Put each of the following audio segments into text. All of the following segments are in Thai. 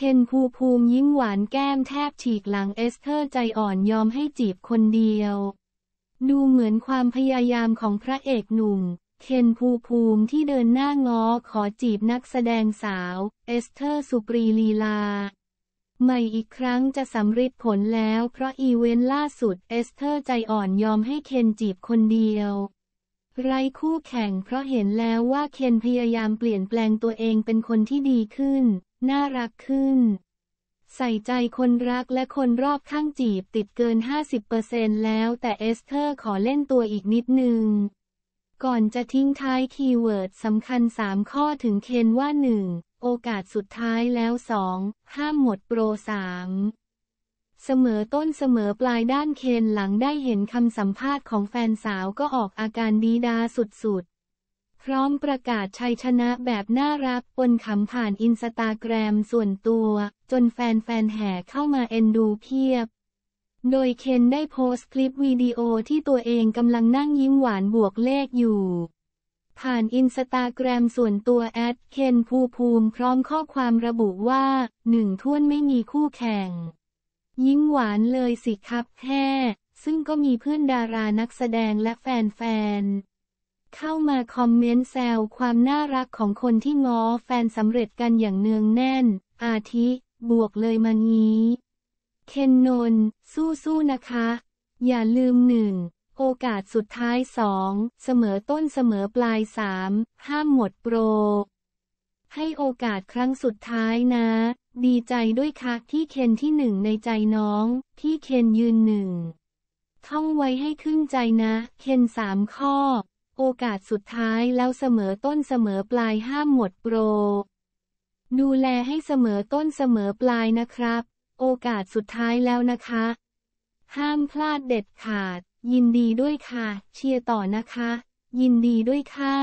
เคนภูภูมิยิ้มหวานแก้มแทบฉีกหลังเอสเธอร์ใจอ่อนยอมให้จีบคนเดียว ดูเหมือนความพยายามของพระเอกหนุ่มเคนภูภูมิที่เดินหน้าง้อขอจีบนักแสดงสาว เอสเธอร์สุปรีลีลาใหม่อีกครั้งจะสำเร็จผลแล้วเพราะอีเวนต์ล่าสุด เอสเธอร์ใจอ่อนยอมให้เคนจีบคนเดียว ไร้คู่แข่งเพราะเห็นแล้วว่าเคนพยายามเปลี่ยนแปลงตัวเองเป็นคนที่ดีขึ้นน่ารักขึ้น ใส่ใจคนรักและคนรอบข้างจีบติดเกิน 50%แล้วแต่เอสเธอร์ขอเล่นตัวอีกนิดนึงก่อนจะทิ้งท้ายคีย์เวิร์ดสำคัญ 3 ข้อถึงเคนว่า 1. โอกาสสุดท้ายแล้ว 2. ห้ามหมดโปร 3. เสมอต้นเสมอปลายด้านเคนหลังได้เห็นคำสัมภาษณ์ของแฟนสาวก็ออกอาการดีดาสุดๆพร้อมประกาศชัยชนะแบบน่ารักปนขำผ่านอินสตาแกรมส่วนตัว จนแฟนๆแห่เข้ามาเอ็นดูเพียบ โดยเคนได้โพสต์คลิปวิดีโอที่ตัวเองกำลังนั่งยิ้มหวานบวกเลขอยู่ ผ่านอินสตาแกรมส่วนตัวแอดเคนภูภูมิพร้อมข้อความระบุว่า หนึ่งท่วนไม่มีคู่แข่ง ยิ้มหวานเลยสิครับแค่ซึ่งก็มีเพื่อนดารานักแสดงและแฟนๆเข้ามาคอมเมนต์แซวความน่ารักของคนที่ง้อแฟนสำเร็จกันอย่างเนืองแน่น อาทิ บวกเลยมางี้เคนนน สู้สู้นะคะ อย่าลืมหนึ่ง โอกาสสุดท้ายสองเสมอต้นเสมอปลายสามห้ามหมดโปร ให้โอกาสครั้งสุดท้ายนะ ดีใจด้วยค่ะที่เคนที่หนึ่งในใจน้อง ที่เคนยืนหนึ่งท่องไว้ให้ขึ้นใจนะเคนสามข้อโอกาสสุดท้ายแล้วเสมอต้นเสมอปลายห้ามหมดโปร ดูแลให้เสมอต้นเสมอปลายนะครับ โอกาสสุดท้ายแล้วนะคะ ห้ามพลาดเด็ดขาด ยินดีด้วยค่ะ เชียร์ต่อนะคะ ยินดีด้วยค่ะ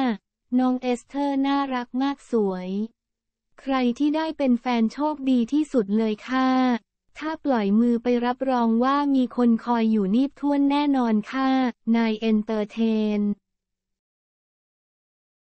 น้องเอสเธอร์น่ารักมากสวย ใครที่ได้เป็นแฟนโชคดีที่สุดเลยค่ะ ถ้าปล่อยมือไปรับรองว่ามีคนคอยอยู่นีบท่วนแน่นอนค่ะนายเอนเตอร์เทน